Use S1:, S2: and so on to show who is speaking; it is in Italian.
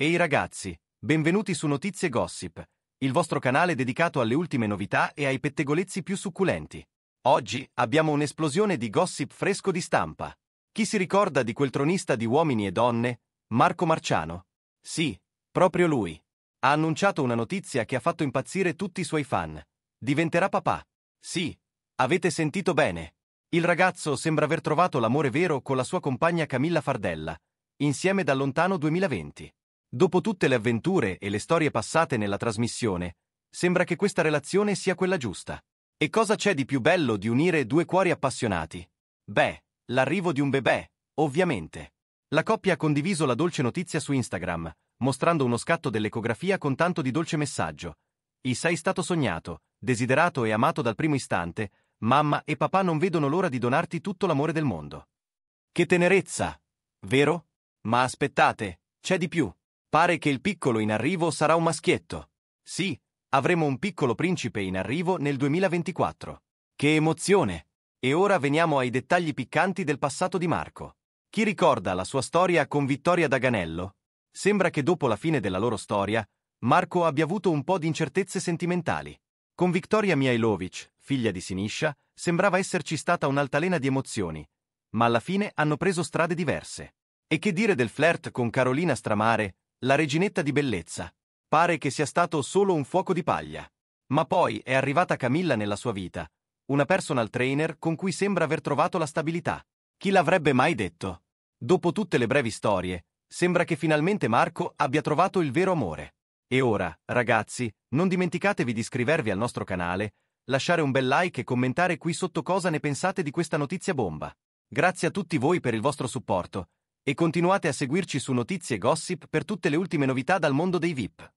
S1: Ehi ragazzi, benvenuti su Notizie Gossip, il vostro canale dedicato alle ultime novità e ai pettegolezzi più succulenti. Oggi abbiamo un'esplosione di gossip fresco di stampa. Chi si ricorda di quel tronista di uomini e donne, Marco Marciano? Sì, proprio lui. Ha annunciato una notizia che ha fatto impazzire tutti i suoi fan. Diventerà papà. Sì, avete sentito bene. Il ragazzo sembra aver trovato l'amore vero con la sua compagna Camilla Fardella, insieme da lontano 2020. Dopo tutte le avventure e le storie passate nella trasmissione, sembra che questa relazione sia quella giusta. E cosa c'è di più bello di unire due cuori appassionati? Beh, l'arrivo di un bebè, ovviamente. La coppia ha condiviso la dolce notizia su Instagram, mostrando uno scatto dell'ecografia con tanto di dolce messaggio. I sei stato sognato, desiderato e amato dal primo istante, mamma e papà non vedono l'ora di donarti tutto l'amore del mondo. Che tenerezza! Vero? Ma aspettate, c'è di più. Pare che il piccolo in arrivo sarà un maschietto. Sì, avremo un piccolo principe in arrivo nel 2024. Che emozione! E ora veniamo ai dettagli piccanti del passato di Marco. Chi ricorda la sua storia con Vittoria Daganello? Sembra che dopo la fine della loro storia, Marco abbia avuto un po' di incertezze sentimentali. Con Vittoria Mihailovic, figlia di Sinisha, sembrava esserci stata un'altalena di emozioni, ma alla fine hanno preso strade diverse. E che dire del flirt con Carolina Stramare, la reginetta di bellezza. Pare che sia stato solo un fuoco di paglia. Ma poi è arrivata Camilla nella sua vita, una personal trainer con cui sembra aver trovato la stabilità. Chi l'avrebbe mai detto? Dopo tutte le brevi storie, sembra che finalmente Marco abbia trovato il vero amore. E ora, ragazzi, non dimenticatevi di iscrivervi al nostro canale, lasciare un bel like e commentare qui sotto cosa ne pensate di questa notizia bomba. Grazie a tutti voi per il vostro supporto e continuate a seguirci su Notizie e Gossip per tutte le ultime novità dal mondo dei VIP.